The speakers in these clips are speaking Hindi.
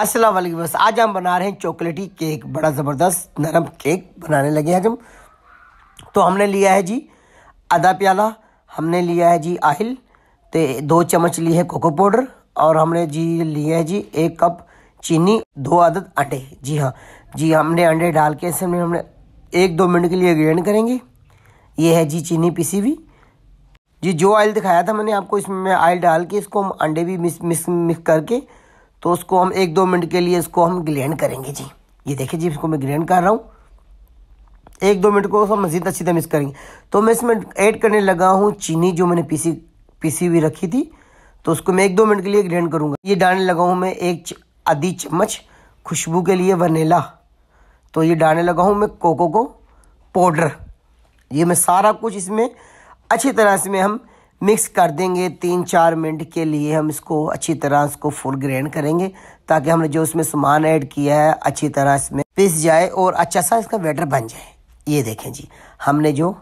अस्सलाम वालेकुम बस आज हम बना रहे हैं चॉकलेटी केक बड़ा ज़बरदस्त नरम केक बनाने लगे हैं हम तो हमने लिया है जी आधा प्याला हमने लिया है जी आहिल तो दो चम्मच लिए है कोको पाउडर और हमने जी लिया है जी एक कप चीनी दो आदद अंडे जी हाँ जी हमने अंडे डाल के इसमें हमने एक दो मिनट के लिए ग्रैंड करेंगे ये है जी चीनी पीसी भी जी जो ऑयल दिखाया था मैंने आपको इसमें ऑयल डाल के इसको हम अंडे भी मिक्स मिक्स मिक्स करके तो उसको हम एक दो मिनट के लिए इसको हम ग्रैंड करेंगे जी ये देखिए जी इसको मैं ग्रैंड कर रहा हूँ एक दो मिनट को हम मजीद अच्छी तरह मिक्स करेंगे तो मैं इसमें ऐड करने लगा हूँ चीनी जो मैंने पीसी पीसी हुई रखी थी तो उसको मैं एक दो मिनट के लिए ग्रैंड करूँगा ये डालने लगा हूँ मैं एक आधी चम्मच खुशबू के लिए वनीला तो ये डालने लगा हूँ मैं कोको को पाउडर ये मैं सारा कुछ इसमें अच्छी तरह से हम मिक्स कर देंगे तीन चार मिनट के लिए हम इसको अच्छी तरह इसको फुल ग्रैंड करेंगे ताकि हमने जो उसमें सामान ऐड किया है अच्छी तरह इसमें पिस जाए और अच्छा सा इसका वेटर बन जाए ये देखें जी हमने जो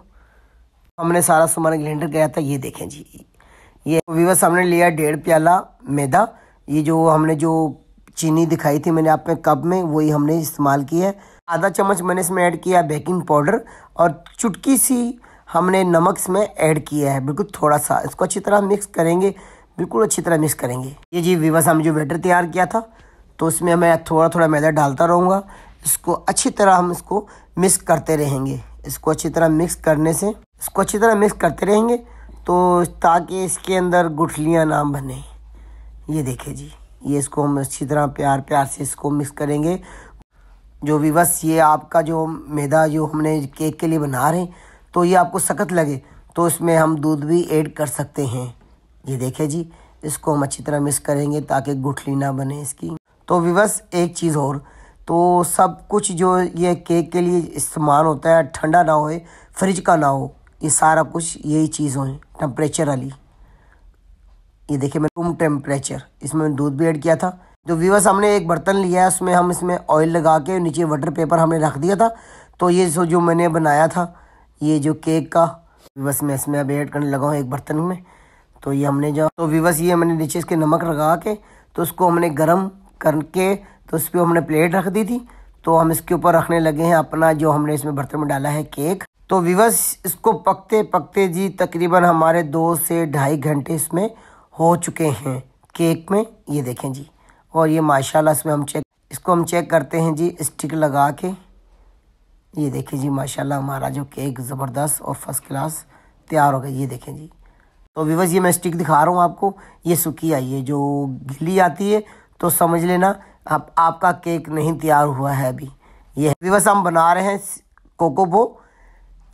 हमने सारा सामान ग्रैंडर गया था ये देखें जी ये विवस हमने लिया डेढ़ प्याला मैदा ये जो हमने जो चीनी दिखाई थी मैंने आप में कप में वही हमने इस्तेमाल किया है आधा चम्मच मैंने इसमें ऐड किया बेकिंग पाउडर और चुटकी सी हमने नमक इसमें ऐड किया है बिल्कुल थोड़ा सा इसको अच्छी तरह मिक्स करेंगे बिल्कुल अच्छी तरह मिक्स करेंगे ये जी विवास हम जो बैटर तैयार किया था तो उसमें मैं थोड़ा थोड़ा मैदा डालता रहूँगा इसको अच्छी तरह हम इसको मिक्स करते रहेंगे इसको अच्छी तरह मिक्स करने से इसको अच्छी तरह मिक्स करते रहेंगे तो ताकि इसके अंदर गुठलियाँ ना बने ये देखे जी ये इसको हम अच्छी तरह प्यार प्यार से इसको मिक्स करेंगे जो विवस ये आपका जो मैदा जो हमने केक के लिए बना रहे हैं तो ये आपको सख्त लगे तो इसमें हम दूध भी ऐड कर सकते हैं ये देखें जी इसको हम अच्छी तरह मिक्स करेंगे ताकि गुठली ना बने इसकी तो विवस एक चीज़ और तो सब कुछ जो ये केक के लिए इस्तेमाल होता है ठंडा ना होए फ्रिज का ना हो ये सारा कुछ यही चीज़ हो टेम्परेचर वाली ये देखिए मैं रूम टेम्परेचर इसमें दूध भी ऐड किया था जो विवस हमने एक बर्तन लिया है उसमें हम इसमें ऑयल लगा के नीचे वाटर पेपर हमने रख दिया था तो ये जो मैंने बनाया था ये जो केक का बस मैं इसमें अब ऐड करने लगा हूँ एक बर्तन में तो ये हमने जो तो विवस ये हमने नीचे इसके नमक लगा के तो उसको हमने गर्म करके तो उस पर हमने प्लेट रख दी थी तो हम इसके ऊपर रखने लगे हैं अपना जो हमने इसमें बर्तन में डाला है केक तो विवस इसको पकते पकते जी तकरीबन हमारे दो से ढाई घंटे इसमें हो चुके हैं केक में ये देखें जी और ये माशाला इसमें हम चेक इसको हम चेक करते हैं जी स्टिक लगा के ये देखें जी माशाल्लाह हमारा जो केक ज़बरदस्त और फर्स्ट क्लास तैयार हो गया ये देखें जी तो विवस ये मैं स्टिक दिखा रहा हूँ आपको ये सुखी आई है जो गिली आती है तो समझ लेना आप आपका केक नहीं तैयार हुआ है अभी ये विवस हम बना रहे हैं कोकोबो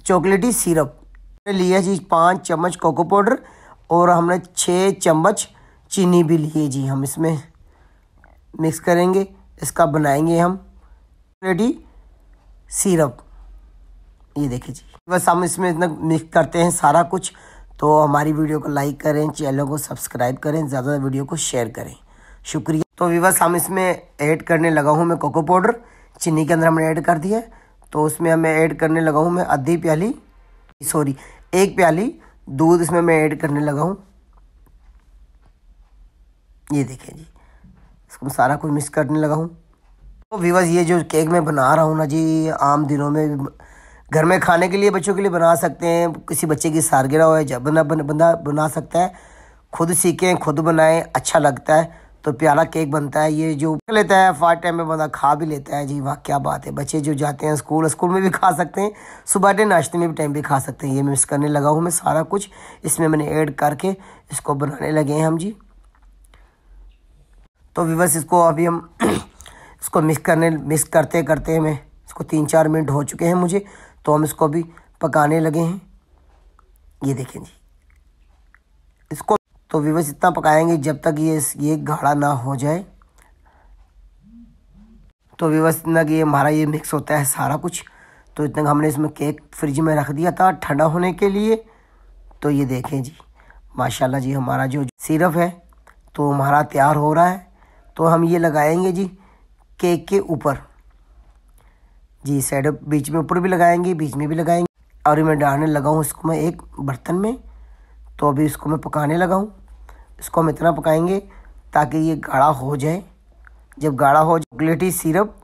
चॉकलेटी सिरप लिया जी पाँच चम्मच कोको पाउडर और हमने छः चम्मच चीनी भी लिए जी हम इसमें मिक्स करेंगे इसका बनाएंगे हम रेडी सिरप ये देखिए जी बस हम इसमें इतना मिक्स करते हैं सारा कुछ तो हमारी वीडियो को लाइक करें चैनल को सब्सक्राइब करें ज़्यादा वीडियो को शेयर करें शुक्रिया तो विवास हम इसमें ऐड करने लगा हूँ मैं कोको पाउडर चीनी के अंदर हमने ऐड कर दिया तो उसमें हमें ऐड करने लगा हूँ मैं आधी प्याली सॉरी एक प्याली दूध इसमें मैं ऐड करने लगा हूँ ये देखें जी इसको सारा कुछ मिक्स करने लगा हूँ तो वीवर्स ये जो केक मैं बना रहा हूँ ना जी आम दिनों में घर में खाने के लिए बच्चों के लिए बना सकते हैं किसी बच्चे की सारगिरा हो जब बना बंदा बना सकता है खुद सीखें खुद बनाएं अच्छा लगता है तो प्यारा केक बनता है ये जो लेता है फाट टाइम में बंदा खा भी लेता है जी वाह क्या बात है बच्चे जो जाते हैं स्कूल स्कूल में भी खा सकते हैं सुबह डे नाश्ते में भी टाइम भी खा सकते हैं ये मिस करने लगा हूँ मैं सारा कुछ इसमें मैंने ऐड करके इसको बनाने लगे हैं हम जी तो विवस इसको अभी हम इसको मिक्स करने मिक्स करते करते हमें इसको तीन चार मिनट हो चुके हैं मुझे तो हम इसको भी पकाने लगे हैं ये देखें जी इसको तो विवश इतना पकाएंगे जब तक ये ये गाढ़ा ना हो जाए तो विवश इतना कि हमारा ये मिक्स होता है सारा कुछ तो इतना हमने इसमें केक फ्रिज में रख दिया था ठंडा होने के लिए तो ये देखें जी माशाल्लाह जी हमारा जो सिरप है तो हमारा तैयार हो रहा है तो हम ये लगाएंगे जी केक के ऊपर जी साइड बीच में ऊपर भी लगाएंगे बीच में भी लगाएंगे और मैं डालने लगा हूँ इसको मैं एक बर्तन में तो अभी इसको मैं पकाने लगा हूँ इसको हम इतना पकाएंगे ताकि ये गाढ़ा हो जाए जब गाढ़ा हो चॉकलेटी सिरप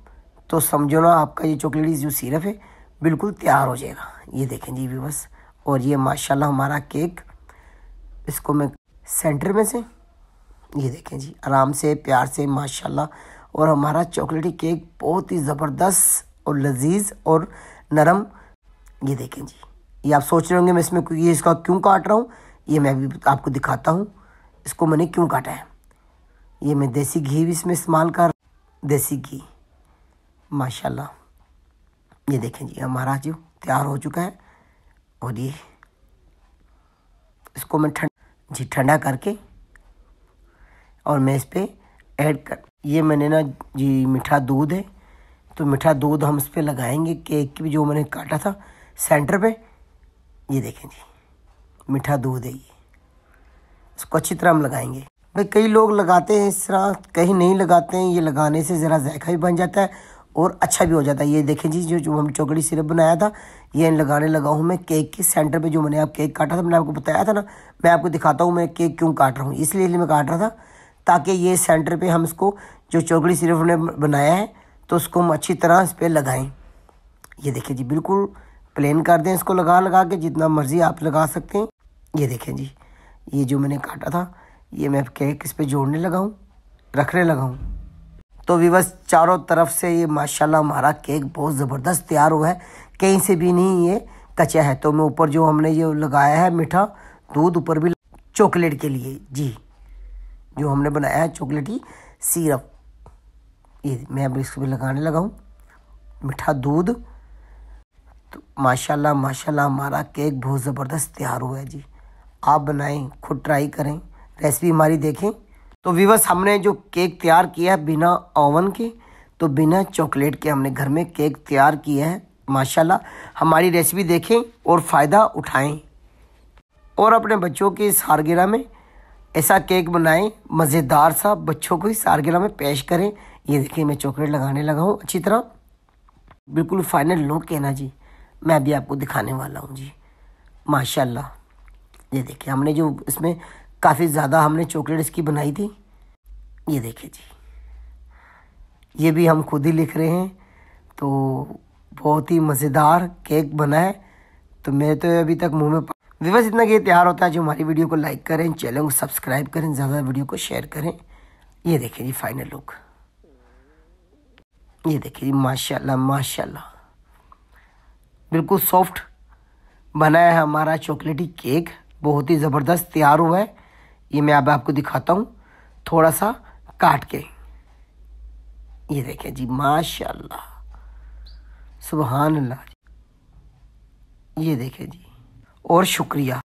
तो समझो ना आपका ये चॉकलेटी जो सिरप है बिल्कुल तैयार हो जाएगा ये देखें जी भी बस और ये माशाल्लाह हमारा केक इसको मैं सेंटर में से ये देखें जी आराम से प्यार से माशाल्लाह और हमारा चॉकलेटी केक बहुत ही ज़बरदस्त और लजीज और नरम ये देखें जी ये आप सोच रहे होंगे मैं इसमें ये इसका क्यों काट रहा हूँ ये मैं भी आपको दिखाता हूँ इसको मैंने क्यों काटा है ये मैं देसी घी भी इसमें इस्तेमाल कर देसी घी माशाल्लाह ये देखें जी हमारा जो तैयार हो चुका है और ये इसको मैं ठंड जी ठंडा करके और मैं इस पर ऐड कर ये मैंने ना जी मीठा दूध है तो मीठा दूध हम इस पर लगाएंगे केक की जो मैंने काटा था सेंटर पे ये देखें जी मीठा दूध है ये इसको अच्छी तरह हम लगाएंगे भाई कई लोग लगाते हैं इस तरह कहीं नहीं लगाते हैं ये लगाने से ज़रा जायका भी बन जाता है और अच्छा भी हो जाता है ये देखें जी जो जो हम चौकड़ी सिरप बनाया था ये लगाने लगा हूँ मैं केक के सेंटर पे जो मैंने आप केक काटा था मैंने आपको बताया था ना मैं आपको दिखाता हूँ मैं केक क्यों काट रहा हूँ इसलिए मैं काट रहा था ताकि ये सेंटर पे हम इसको जो चौकड़ी सिर्फ ने बनाया है तो उसको हम अच्छी तरह इस पर लगाएँ ये देखिए जी बिल्कुल प्लेन कर दें इसको लगा लगा के जितना मर्ज़ी आप लगा सकते हैं ये देखें जी ये जो मैंने काटा था ये मैं केक इस पर जोड़ने लगाऊँ रखने लगा हूँ तो विवस चारों तरफ से ये माशाल्लाह हमारा केक बहुत ज़बरदस्त तैयार हुआ है कहीं से भी नहीं ये कचा है तो मैं ऊपर जो हमने ये लगाया है मीठा दूध ऊपर भी चॉकलेट के लिए जी जो हमने बनाया है चॉकलेटी सीरप ये मैं अब इसको भी लगाने लगा हूँ मीठा दूध तो माशाल्लाह माशाल्लाह हमारा केक बहुत ज़बरदस्त तैयार हुआ है जी आप बनाएं खुद ट्राई करें रेसिपी हमारी देखें तो विवस हमने जो केक तैयार किया है बिना ओवन के तो बिना चॉकलेट के हमने घर में केक तैयार किया है माशाल्लाह हमारी रेसिपी देखें और फ़ायदा उठाएं और अपने बच्चों के सारगिरह में ऐसा केक बनाएं मज़ेदार सा बच्चों को ही सारगिला में पेश करें ये देखिए मैं चॉकलेट लगाने लगा हूँ अच्छी तरह बिल्कुल फाइनल लुक है ना जी मैं अभी आपको दिखाने वाला हूँ जी माशाल्लाह ये देखिए हमने जो इसमें काफ़ी ज़्यादा हमने चॉकलेट इसकी बनाई थी ये देखिए जी ये भी हम खुद ही लिख रहे हैं तो बहुत ही मज़ेदार केक बना है तो मेरे तो अभी तक मुँह में विवश इतना ये त्यौहार होता है जो हमारी वीडियो को लाइक करें चैनल को सब्सक्राइब करें ज़्यादा वीडियो को शेयर करें ये देखिए जी फाइनल लुक ये देखिए जी माशाल्लाह माशाल्लाह बिल्कुल सॉफ्ट बना है हमारा चॉकलेटी केक बहुत ही ज़बरदस्त तैयार हुआ है ये मैं अब आपको दिखाता हूँ थोड़ा सा काट के ये देखिए जी माशाल्लाह सुबहान अल्लाह ये देखें जी और शुक्रिया